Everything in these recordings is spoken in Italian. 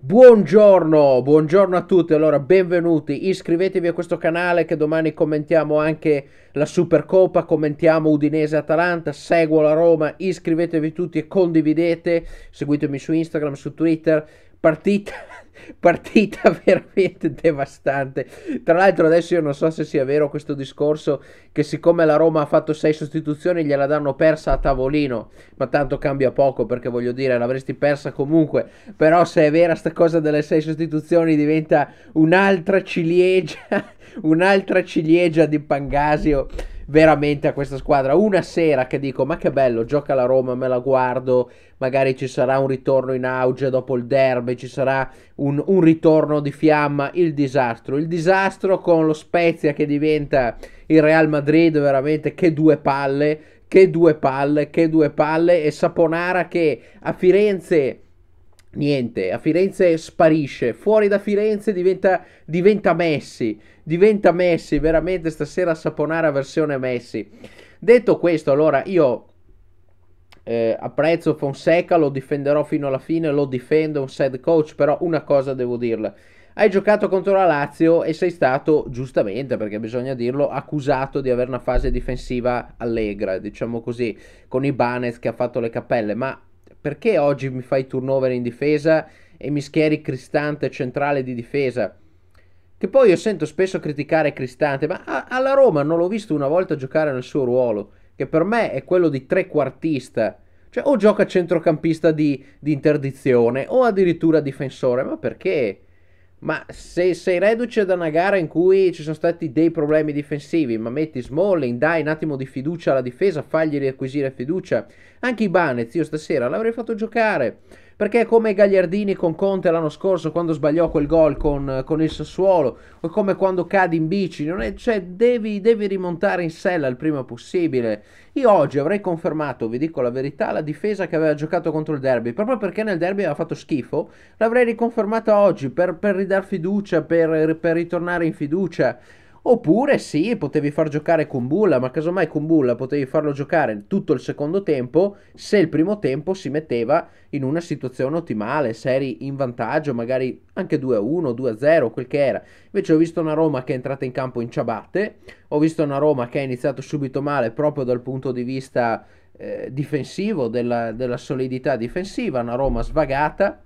Buongiorno, buongiorno a tutti, allora benvenuti, iscrivetevi a questo canale che domani commentiamo anche la Supercoppa, commentiamo Udinese-Atalanta, seguo la Roma, iscrivetevi tutti e condividete, seguitemi su Instagram, su Twitter, partita partita veramente devastante. Tra l'altro adesso io non so se sia vero questo discorso che siccome la Roma ha fatto 6 sostituzioni gliela danno persa a tavolino, ma tanto cambia poco perché voglio dire l'avresti persa comunque, però se è vera sta cosa delle 6 sostituzioni diventa un'altra ciliegia, un'altra ciliegia di Pangasio veramente a questa squadra. Una sera che dico, ma che bello, gioca la Roma, me la guardo, magari ci sarà un ritorno in auge dopo il derby, ci sarà un, un ritorno di fiamma, il disastro. Il disastro con lo Spezia che diventa il Real Madrid, veramente che due palle, che due palle, che due palle, e Saponara che a Firenze Niente, a Firenze sparisce, fuori da Firenze diventa, diventa Messi, diventa Messi, veramente stasera Saponara versione Messi. Detto questo, allora io eh, apprezzo Fonseca, lo difenderò fino alla fine, lo difendo, un sad coach, però una cosa devo dirla. Hai giocato contro la Lazio e sei stato, giustamente perché bisogna dirlo, accusato di avere una fase difensiva allegra, diciamo così, con i Banez che ha fatto le cappelle, ma perché oggi mi fai turnover in difesa e mi schieri Cristante centrale di difesa? Che poi io sento spesso criticare Cristante, ma a- alla Roma non l'ho visto una volta giocare nel suo ruolo, che per me è quello di trequartista. Cioè o gioca centrocampista di, di interdizione o addirittura difensore, ma perché? Ma se sei reduce da una gara in cui ci sono stati dei problemi difensivi, ma metti Smalling, dai un attimo di fiducia alla difesa, fagli riacquisire fiducia. Anche i Banez, io stasera l'avrei fatto giocare. Perché come Gagliardini con Conte l'anno scorso quando sbagliò quel gol con, con il Sassuolo, o come quando cadi in bici, è, cioè devi, devi rimontare in sella il prima possibile. Io oggi avrei confermato, vi dico la verità, la difesa che aveva giocato contro il derby, proprio perché nel derby aveva fatto schifo, l'avrei riconfermata oggi per, per ridare fiducia, per, per ritornare in fiducia. Oppure sì, potevi far giocare Kumbulla, ma casomai Kumbulla potevi farlo giocare tutto il secondo tempo se il primo tempo si metteva in una situazione ottimale, se eri in vantaggio, magari anche 2-1, 2-0, quel che era. Invece ho visto una Roma che è entrata in campo in ciabatte, ho visto una Roma che ha iniziato subito male proprio dal punto di vista eh, difensivo, della, della solidità difensiva, una Roma svagata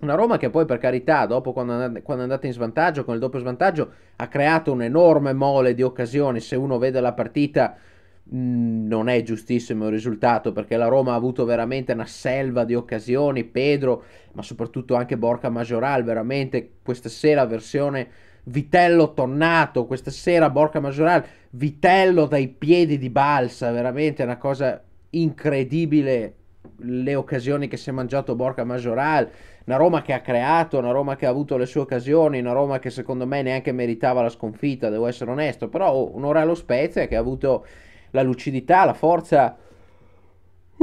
una Roma che poi, per carità, dopo quando, quando è andata in svantaggio, con il doppio svantaggio, ha creato un'enorme mole di occasioni. Se uno vede la partita, mh, mm, non è giustissimo il risultato, perché la Roma ha avuto veramente una selva di occasioni. Pedro, ma soprattutto anche Borca Majoral, veramente questa sera versione Vitello tonnato. Questa sera Borca Majoral, Vitello dai piedi di balsa, veramente una cosa incredibile le occasioni che si è mangiato Borca Majoral, una Roma che ha creato, una Roma che ha avuto le sue occasioni, una Roma che secondo me neanche meritava la sconfitta, devo essere onesto, però oh, un'ora allo Spezia che ha avuto la lucidità, la forza,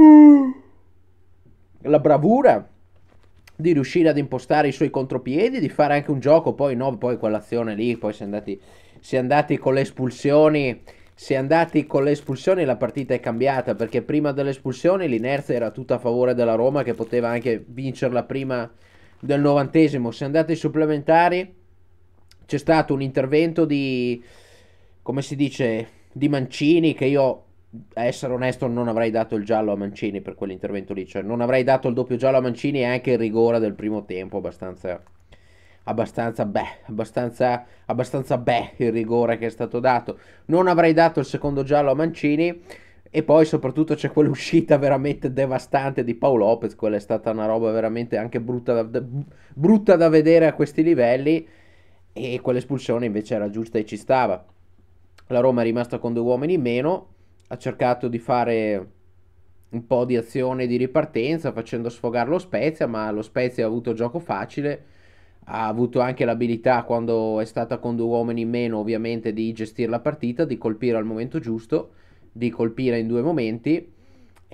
mm, la bravura di riuscire ad impostare i suoi contropiedi, di fare anche un gioco, poi no, poi quell'azione lì, poi si è andati, si è andati con le espulsioni si è andati con le espulsioni la partita è cambiata perché prima dell'espulsione l'inerzia era tutta a favore della Roma che poteva anche vincerla prima del novantesimo. Se andate ai supplementari c'è stato un intervento di, come si dice, di Mancini che io, a essere onesto, non avrei dato il giallo a Mancini per quell'intervento lì, cioè non avrei dato il doppio giallo a Mancini e anche il rigore del primo tempo abbastanza abbastanza beh, abbastanza, abbastanza beh il rigore che è stato dato. Non avrei dato il secondo giallo a Mancini. E poi soprattutto c'è quell'uscita veramente devastante di Paolo Lopez, quella è stata una roba veramente anche brutta da, brutta da vedere a questi livelli e quell'espulsione invece era giusta e ci stava. La Roma è rimasta con due uomini in meno, ha cercato di fare un po' di azione di ripartenza facendo sfogare lo Spezia, ma lo Spezia ha avuto gioco facile ha avuto anche l'abilità quando è stata con due uomini in meno ovviamente di gestire la partita, di colpire al momento giusto, di colpire in due momenti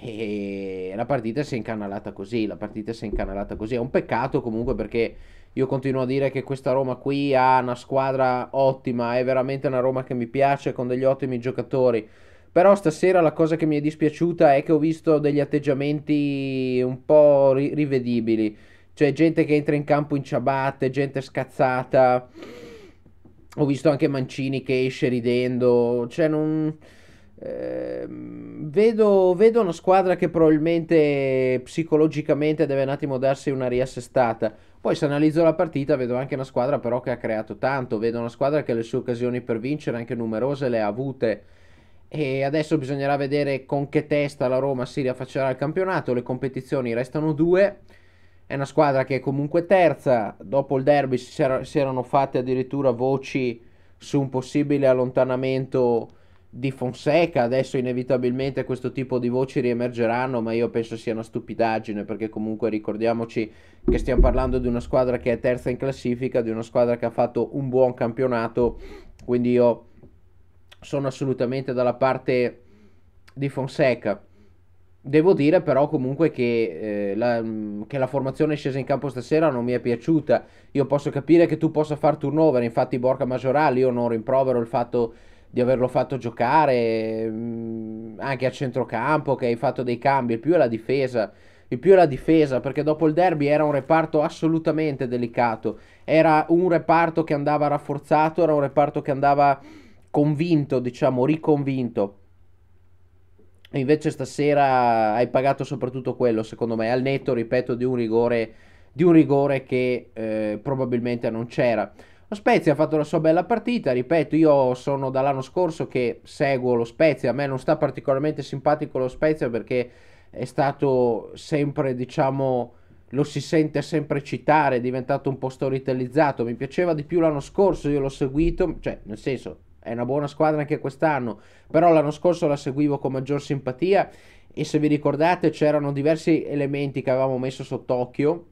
e la partita si è incanalata così, la partita si è incanalata così, è un peccato comunque perché io continuo a dire che questa Roma qui ha una squadra ottima, è veramente una Roma che mi piace con degli ottimi giocatori. Però stasera la cosa che mi è dispiaciuta è che ho visto degli atteggiamenti un po' rivedibili cioè gente che entra in campo in ciabatte, gente scazzata. Ho visto anche Mancini che esce ridendo. Cioè non... Eh, vedo, vedo una squadra che probabilmente psicologicamente deve un attimo darsi una riassestata. Poi se analizzo la partita vedo anche una squadra però che ha creato tanto, vedo una squadra che le sue occasioni per vincere anche numerose le ha avute e adesso bisognerà vedere con che testa la Roma si riaffaccerà al campionato, le competizioni restano due è una squadra che è comunque terza, dopo il derby si, era, si erano fatte addirittura voci su un possibile allontanamento di Fonseca, adesso inevitabilmente questo tipo di voci riemergeranno, ma io penso sia una stupidaggine perché comunque ricordiamoci che stiamo parlando di una squadra che è terza in classifica, di una squadra che ha fatto un buon campionato, quindi io sono assolutamente dalla parte di Fonseca. Devo dire però comunque che, eh, la, mm, che, la, formazione scesa in campo stasera non mi è piaciuta. Io posso capire che tu possa far turnover, infatti Borca Maggiorale io non rimprovero il fatto di averlo fatto giocare mm, anche a centrocampo, che hai fatto dei cambi, il più è la difesa. Il più è la difesa, perché dopo il derby era un reparto assolutamente delicato. Era un reparto che andava rafforzato, era un reparto che andava convinto, diciamo, riconvinto Invece stasera hai pagato soprattutto quello, secondo me, al netto, ripeto, di un rigore, di un rigore che eh, probabilmente non c'era. Lo Spezia ha fatto la sua bella partita, ripeto, io sono dall'anno scorso che seguo lo Spezia, a me non sta particolarmente simpatico lo Spezia perché è stato sempre, diciamo, lo si sente sempre citare, è diventato un po' storytellizzato, mi piaceva di più l'anno scorso, io l'ho seguito, cioè, nel senso, è una buona squadra anche quest'anno, però l'anno scorso la seguivo con maggior simpatia e se vi ricordate c'erano diversi elementi che avevamo messo sott'occhio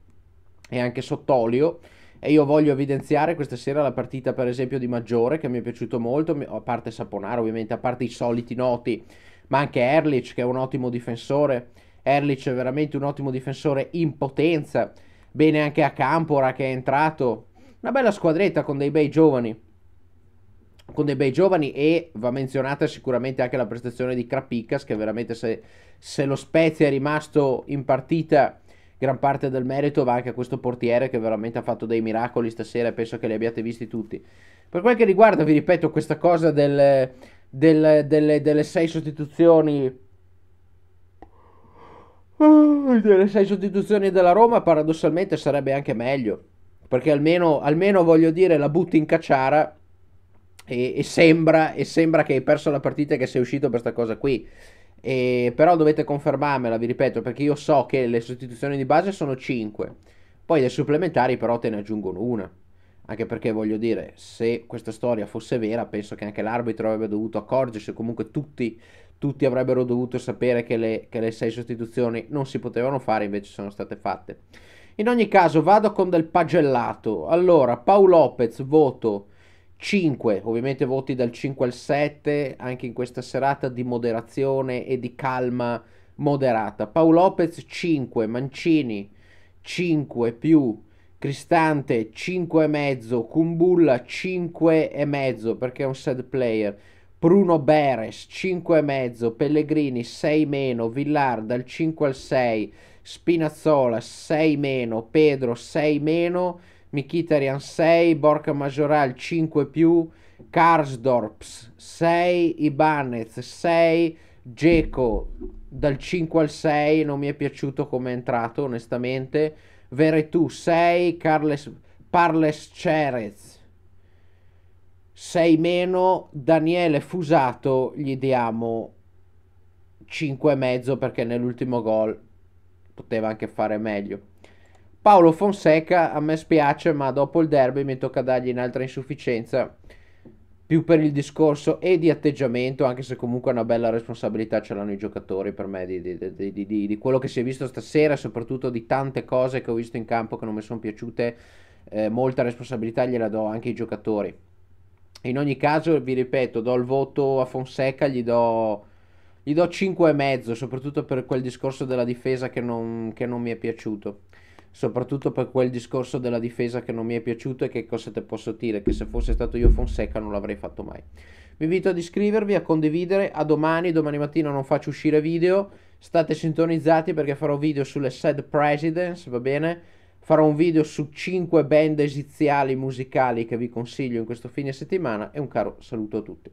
e anche sott'olio e io voglio evidenziare questa sera la partita per esempio di Maggiore che mi è piaciuto molto, a parte Saponaro ovviamente, a parte i soliti noti, ma anche Erlich che è un ottimo difensore, Erlich è veramente un ottimo difensore in potenza, bene anche a Campora che è entrato, una bella squadretta con dei bei giovani con dei bei giovani e va menzionata sicuramente anche la prestazione di Krapicas che veramente se, se, lo Spezia è rimasto in partita gran parte del merito va anche a questo portiere che veramente ha fatto dei miracoli stasera e penso che li abbiate visti tutti. Per quel che riguarda, vi ripeto, questa cosa del, del, delle, delle sei sostituzioni ah, delle sei sostituzioni della Roma paradossalmente sarebbe anche meglio perché almeno, almeno voglio dire la butti in cacciara e, e, sembra, e, sembra, che hai perso la partita e che sei uscito per questa cosa qui. E, però dovete confermarmela, vi ripeto, perché io so che le sostituzioni di base sono 5. Poi le supplementari però te ne aggiungono una. Anche perché voglio dire, se questa storia fosse vera, penso che anche l'arbitro avrebbe dovuto accorgersi, comunque tutti, tutti avrebbero dovuto sapere che le, che le sei sostituzioni non si potevano fare, invece sono state fatte. In ogni caso, vado con del pagellato. Allora, Paolo Lopez, voto 5, ovviamente voti dal 5 al 7, anche in questa serata di moderazione e di calma moderata. Paolo Lopez 5, Mancini 5 più Cristante 5 e 5,5, Kumbulla mezzo perché è un sad player. Bruno Beres 5 e mezzo, Pellegrini 6 meno, Villar dal 5 al 6, Spinazzola 6 meno, Pedro 6 meno. Mikitarian 6, Borca Majoral 5 più, Karsdorps 6, Ibanez 6, Geco dal 5 al 6 non mi è piaciuto come è entrato onestamente, Veretù 6, Carles, Parles Cerez 6 meno, Daniele Fusato gli diamo 5,5 perché nell'ultimo gol poteva anche fare meglio. Paolo Fonseca a me spiace, ma dopo il derby mi tocca dargli un'altra insufficienza. Più per il discorso e di atteggiamento, anche se comunque una bella responsabilità ce l'hanno i giocatori per me di, di, di, di quello che si è visto stasera, soprattutto di tante cose che ho visto in campo che non mi sono piaciute. Eh, molta responsabilità gliela do anche ai giocatori. In ogni caso, vi ripeto, do il voto a Fonseca, gli do gli do 5,5, soprattutto per quel discorso della difesa che non, che non mi è piaciuto soprattutto per quel discorso della difesa che non mi è piaciuto e che cosa te posso dire, che se fosse stato io Fonseca non l'avrei fatto mai. Vi invito ad iscrivervi, a condividere, a domani, domani mattina non faccio uscire video, state sintonizzati perché farò video sulle sad presidents, va bene? Farò un video su 5 band esiziali musicali che vi consiglio in questo fine settimana e un caro saluto a tutti.